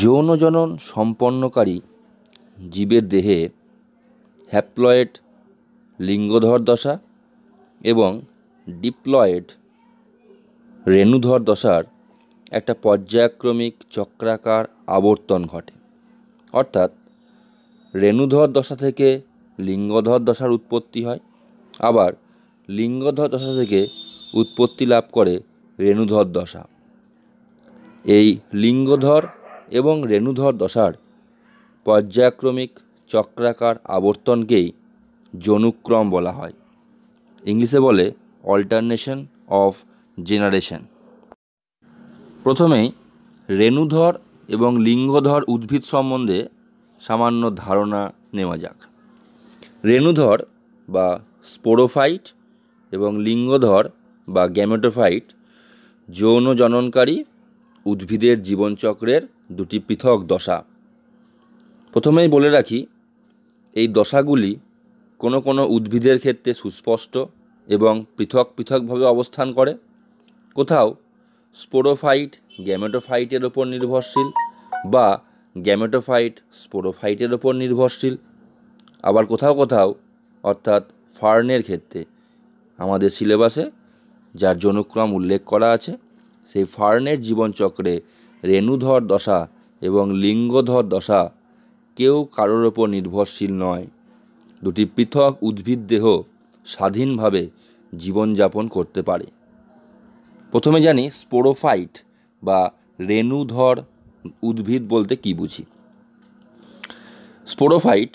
যৌন জনন সম্পন্নকারী জীবের দেহে হ্যাপ্লয়েড লিঙ্গধর দশা এবং ডিপ্লয়েড রেণুধর দশার একটা পর্যায়ক্রমিক চক্রাকার আবর্তন ঘটে অর্থাৎ রেণুধর দশা থেকে লিঙ্গধর দশার উৎপত্তি হয় আবার লিঙ্গধর দশা থেকে উৎপত্তি লাভ করে রেণুধর দশা এই লিঙ্গধর এবং রেণুধর দশার পর্যায়ক্রমিক চক্রাকার আবর্তনকেই জনুক্রম বলা হয় ইংলিশে বলে অল্টারনেশন অফ জেনারেশন প্রথমেই রেণুধর এবং লিঙ্গধর উদ্ভিদ সম্বন্ধে সামান্য ধারণা নেওয়া যাক রেণুধর বা স্পোরোফাইট এবং লিঙ্গধর বা গ্যামেটোফাইট যৌন জননকারী উদ্ভিদের জীবনচক্রের দুটি পৃথক দশা প্রথমেই বলে রাখি এই দশাগুলি কোনো কোনো উদ্ভিদের ক্ষেত্রে সুস্পষ্ট এবং পৃথক পৃথকভাবে অবস্থান করে কোথাও স্পোরোফাইট গ্যামেটোফাইটের ওপর নির্ভরশীল বা গ্যামেটোফাইট স্পোরোফাইটের ওপর নির্ভরশীল আবার কোথাও কোথাও অর্থাৎ ফার্নের ক্ষেত্রে আমাদের সিলেবাসে যার জনুক্রম উল্লেখ করা আছে সেই ফার্নের জীবনচক্রে রেণুধর দশা এবং লিঙ্গধর দশা কেউ কারোর ওপর নির্ভরশীল নয় দুটি পৃথক উদ্ভিদ দেহ স্বাধীনভাবে জীবনযাপন করতে পারে প্রথমে জানি স্পোরোফাইট বা রেণুধর উদ্ভিদ বলতে কি বুঝি স্পোরোফাইট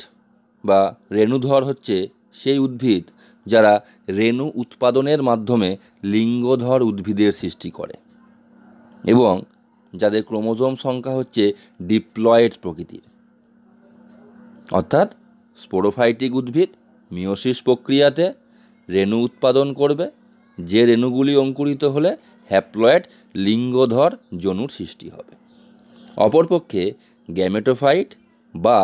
বা রেণুধর হচ্ছে সেই উদ্ভিদ যারা রেণু উৎপাদনের মাধ্যমে লিঙ্গধর উদ্ভিদের সৃষ্টি করে এবং যাদের ক্রোমোজোম সংখ্যা হচ্ছে ডিপ্লয়েড প্রকৃতির অর্থাৎ স্পোরোফাইটিক উদ্ভিদ মিওসিস প্রক্রিয়াতে রেণু উৎপাদন করবে যে রেণুগুলি অঙ্কুরিত হলে হ্যাপ্লয়েড লিঙ্গধর জনুর সৃষ্টি হবে অপরপক্ষে গ্যামেটোফাইট বা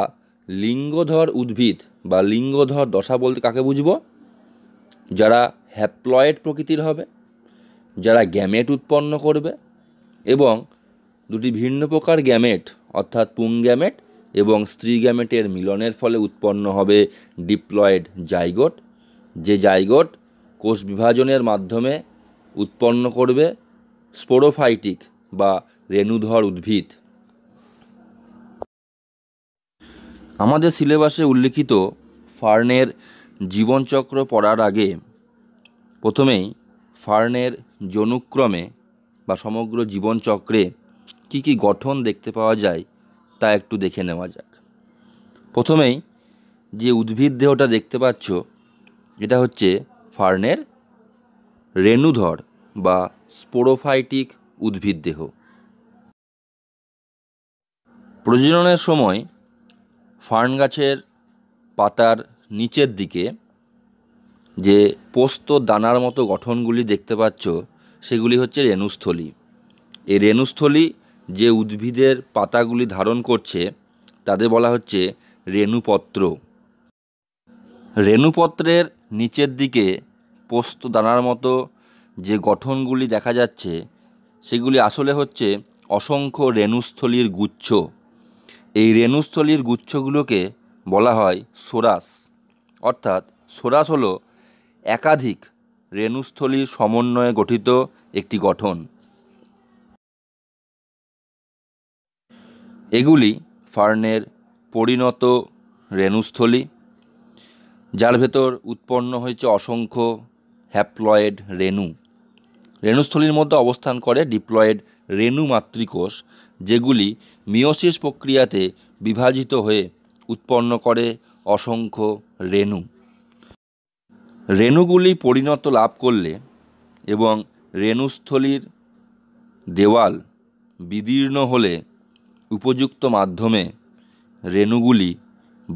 লিঙ্গধর উদ্ভিদ বা লিঙ্গধর দশা বলতে কাকে বুঝব যারা হ্যাপ্লয়েড প্রকৃতির হবে যারা গ্যামেট উৎপন্ন করবে এবং দুটি ভিন্ন প্রকার গ্যামেট অর্থাৎ পুং গ্যামেট এবং স্ত্রী গ্যামেটের মিলনের ফলে উৎপন্ন হবে ডিপ্লয়েড জাইগোট যে জাইগোট কোষ বিভাজনের মাধ্যমে উৎপন্ন করবে স্পোরোফাইটিক বা রেণুধর উদ্ভিদ আমাদের সিলেবাসে উল্লিখিত ফার্নের জীবনচক্র পড়ার আগে প্রথমেই ফার্নের জনুক্রমে বা সমগ্র জীবনচক্রে কি কি গঠন দেখতে পাওয়া যায় তা একটু দেখে নেওয়া যাক প্রথমেই যে উদ্ভিদ দেহটা দেখতে পাচ্ছ এটা হচ্ছে ফার্নের রেণুধর বা স্পোরোফাইটিক উদ্ভিদ দেহ প্রজননের সময় ফার্ন গাছের পাতার নিচের দিকে যে পোস্ত দানার মতো গঠনগুলি দেখতে পাচ্ছ সেগুলি হচ্ছে রেণুস্থলী এই রেণুস্থলী যে উদ্ভিদের পাতাগুলি ধারণ করছে তাদের বলা হচ্ছে রেণুপত্র রেণুপত্রের নিচের দিকে পোস্ত দানার মতো যে গঠনগুলি দেখা যাচ্ছে সেগুলি আসলে হচ্ছে অসংখ্য রেণুস্থলীর গুচ্ছ এই রেণুস্থলীর গুচ্ছগুলোকে বলা হয় সোরাস অর্থাৎ সোরাস হল একাধিক রেণুস্থলীর সমন্বয়ে গঠিত একটি গঠন এগুলি ফার্নের পরিণত রেণুস্থলী যার ভেতর উৎপন্ন হয়েছে অসংখ্য হ্যাপ্লয়েড রেণু রেণুস্থলীর মধ্যে অবস্থান করে ডিপ্লয়েড রেণু মাতৃকোষ যেগুলি মিওসিস প্রক্রিয়াতে বিভাজিত হয়ে উৎপন্ন করে অসংখ্য রেণু রেণুগুলি পরিণত লাভ করলে এবং রেণুস্থলীর দেওয়াল বিদীর্ণ হলে উপযুক্ত মাধ্যমে রেণুগুলি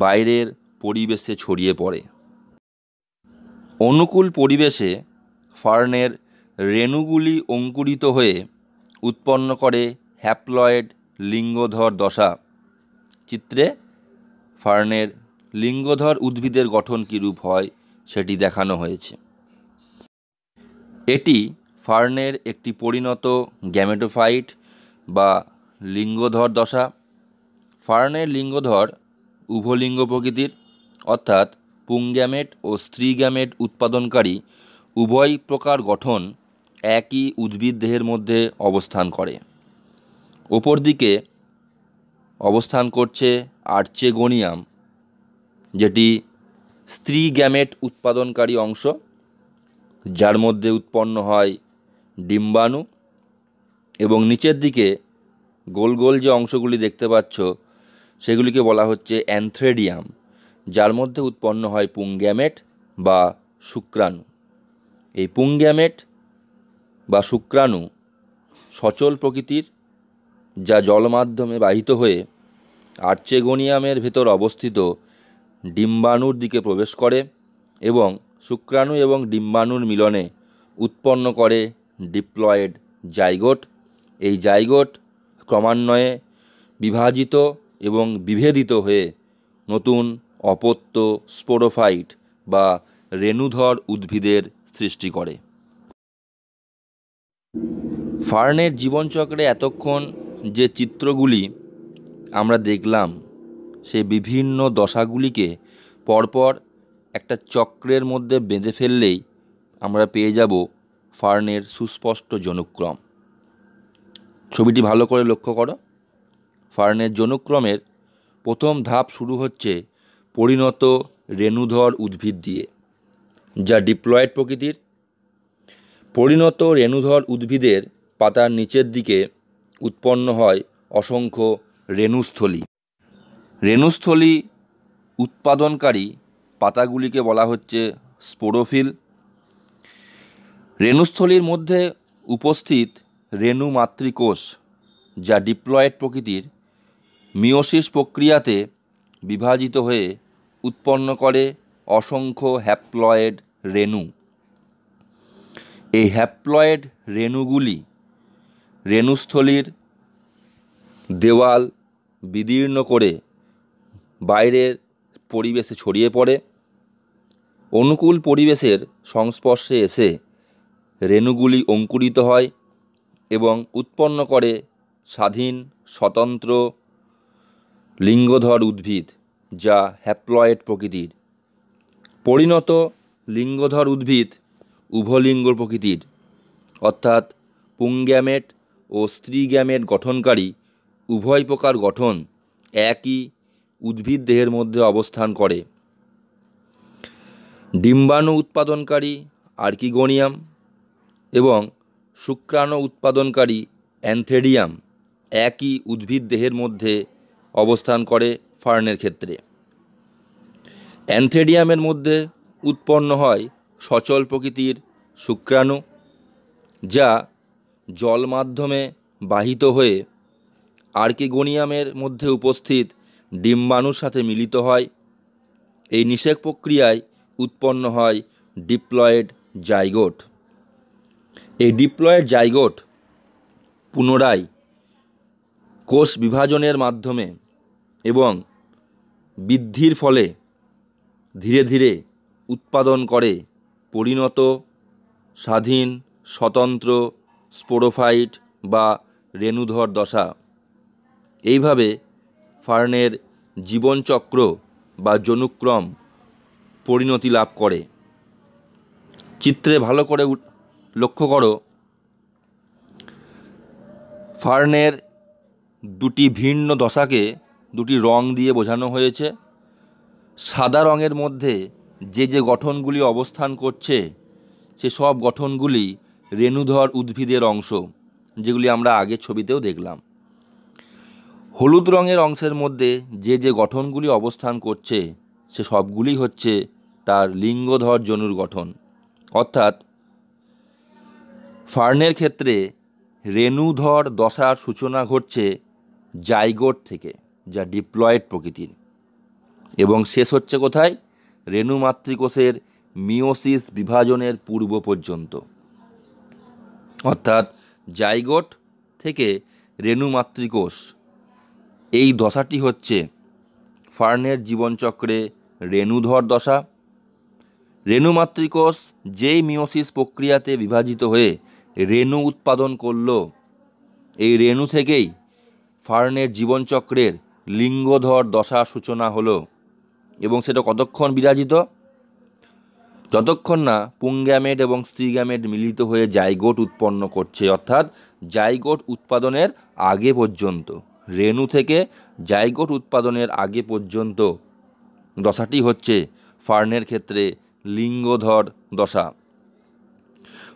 বাইরের পরিবেশে ছড়িয়ে পড়ে অনুকূল পরিবেশে ফার্নের রেণুগুলি অঙ্কুরিত হয়ে উৎপন্ন করে হ্যাপ্লয়েড লিঙ্গধর দশা চিত্রে ফার্নের লিঙ্গধর উদ্ভিদের গঠন কী রূপ হয় সেটি দেখানো হয়েছে এটি ফার্নের একটি পরিণত গ্যামেটোফাইট বা লিঙ্গধর দশা ফার্নের লিঙ্গধর উভলিঙ্গ প্রকৃতির অর্থাৎ পুংগ্যামেট ও স্ত্রী গ্যামেট উৎপাদনকারী উভয় প্রকার গঠন একই উদ্ভিদ দেহের মধ্যে অবস্থান করে দিকে অবস্থান করছে আর্চেগোনিয়াম যেটি স্ত্রী গ্যামেট উৎপাদনকারী অংশ যার মধ্যে উৎপন্ন হয় ডিম্বাণু এবং নিচের দিকে গোল গোল যে অংশগুলি দেখতে পাচ্ছ সেগুলিকে বলা হচ্ছে অ্যান্থ্রেডিয়াম যার মধ্যে উৎপন্ন হয় পুংগ্যামেট বা শুক্রাণু এই পুংগ্যামেট বা শুক্রাণু সচল প্রকৃতির যা জল মাধ্যমে বাহিত হয়ে আর্চেগোনিয়ামের ভেতর অবস্থিত ডিম্বাণুর দিকে প্রবেশ করে এবং শুক্রাণু এবং ডিম্বাণুর মিলনে উৎপন্ন করে ডিপ্লয়েড জাইগোট এই জাইগোট ক্রমান্বয়ে বিভাজিত এবং বিভেদিত হয়ে নতুন অপত্য স্পোরোফাইট বা রেণুধর উদ্ভিদের সৃষ্টি করে ফার্নের জীবনচক্রে এতক্ষণ যে চিত্রগুলি আমরা দেখলাম সে বিভিন্ন দশাগুলিকে পরপর একটা চক্রের মধ্যে বেঁধে ফেললেই আমরা পেয়ে যাব ফার্নের সুস্পষ্ট জনুক্রম ছবিটি ভালো করে লক্ষ্য করো ফার্নের জনুক্রমের প্রথম ধাপ শুরু হচ্ছে পরিণত রেণুধর উদ্ভিদ দিয়ে যা ডিপ্লয়েড প্রকৃতির পরিণত রেণুধর উদ্ভিদের পাতার নিচের দিকে উৎপন্ন হয় অসংখ্য রেণুস্থলী রেণুস্থলী উৎপাদনকারী পাতাগুলিকে বলা হচ্ছে স্পোরোফিল রেণুস্থলীর মধ্যে উপস্থিত রেণু মাতৃকোষ যা ডিপ্লয়েড প্রকৃতির মিওসিস প্রক্রিয়াতে বিভাজিত হয়ে উৎপন্ন করে অসংখ্য হ্যাপ্লয়েড রেণু এই হ্যাপ্লয়েড রেণুগুলি রেণুস্থলীর দেওয়াল বিদীর্ণ করে বাইরের পরিবেশে ছড়িয়ে পড়ে অনুকূল পরিবেশের সংস্পর্শে এসে রেণুগুলি অঙ্কুরিত হয় এবং উৎপন্ন করে স্বাধীন স্বতন্ত্র লিঙ্গধর উদ্ভিদ যা হ্যাপ্লয়েড প্রকৃতির পরিণত লিঙ্গধর উদ্ভিদ উভলিঙ্গ প্রকৃতির অর্থাৎ পুংগ্যামেট ও স্ত্রী গ্যামেট গঠনকারী উভয় প্রকার গঠন একই উদ্ভিদ দেহের মধ্যে অবস্থান করে ডিম্বাণু উৎপাদনকারী আর্কিগোনিয়াম এবং শুক্রাণু উৎপাদনকারী অ্যান্থেডিয়াম একই উদ্ভিদ দেহের মধ্যে অবস্থান করে ফার্নের ক্ষেত্রে অ্যান্থেডিয়ামের মধ্যে উৎপন্ন হয় সচল প্রকৃতির শুক্রাণু যা জল মাধ্যমে বাহিত হয়ে আর্কিগোনিয়ামের মধ্যে উপস্থিত ডিম্বাণুর সাথে মিলিত হয় এই নিষেক প্রক্রিয়ায় উৎপন্ন হয় ডিপ্লয়েড জাইগোট এই ডিপ্লয়েড জাইগোট পুনরায় কোষ বিভাজনের মাধ্যমে এবং বৃদ্ধির ফলে ধীরে ধীরে উৎপাদন করে পরিণত স্বাধীন স্বতন্ত্র স্পোরোফাইট বা রেণুধর দশা এইভাবে ফার্নের জীবনচক্র বা জনুক্রম পরিণতি লাভ করে চিত্রে ভালো করে লক্ষ্য করো ফার্নের দুটি ভিন্ন দশাকে দুটি রং দিয়ে বোঝানো হয়েছে সাদা রঙের মধ্যে যে যে গঠনগুলি অবস্থান করছে সে সব গঠনগুলি রেণুধর উদ্ভিদের অংশ যেগুলি আমরা আগের ছবিতেও দেখলাম হলুদ রঙের অংশের মধ্যে যে যে গঠনগুলি অবস্থান করছে সে সবগুলি হচ্ছে তার লিঙ্গধর জনুর গঠন অর্থাৎ ফার্নের ক্ষেত্রে রেণুধর দশার সূচনা ঘটছে জাইগোট থেকে যা ডিপ্লয়েড প্রকৃতির এবং শেষ হচ্ছে কোথায় রেণু মাতৃকোষের মিওসিস বিভাজনের পূর্ব পর্যন্ত অর্থাৎ জাইগোট থেকে রেণু মাতৃকোষ এই দশাটি হচ্ছে ফার্নের জীবনচক্রে রেণুধর দশা রেণু মাতৃকোষ যেই মিওসিস প্রক্রিয়াতে বিভাজিত হয়ে রেণু উৎপাদন করল এই রেণু থেকেই ফার্নের জীবনচক্রের লিঙ্গধর দশা সূচনা হলো এবং সেটা কতক্ষণ বিরাজিত যতক্ষণ না পুংগ্যামেট এবং স্ত্রীগ্যামেট মিলিত হয়ে জাইগোট উৎপন্ন করছে অর্থাৎ জাইগোট উৎপাদনের আগে পর্যন্ত রেণু থেকে জাইগোট উৎপাদনের আগে পর্যন্ত দশাটি হচ্ছে ফার্নের ক্ষেত্রে লিঙ্গধর দশা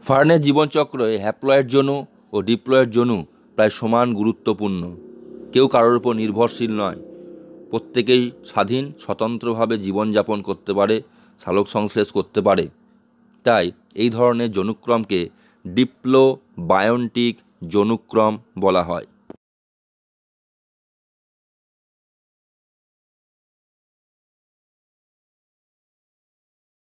ফার্নের জীবনচক্র হ্যাপ্লয়েড জনু ও ডিপ্লয়েড জনু প্রায় সমান গুরুত্বপূর্ণ কেউ কারোর উপর নির্ভরশীল নয় প্রত্যেকেই স্বাধীন স্বতন্ত্রভাবে জীবনযাপন করতে পারে সালোক সংশ্লেষ করতে পারে তাই এই ধরনের জনুক্রমকে বায়োন্টিক জনুক্রম বলা হয়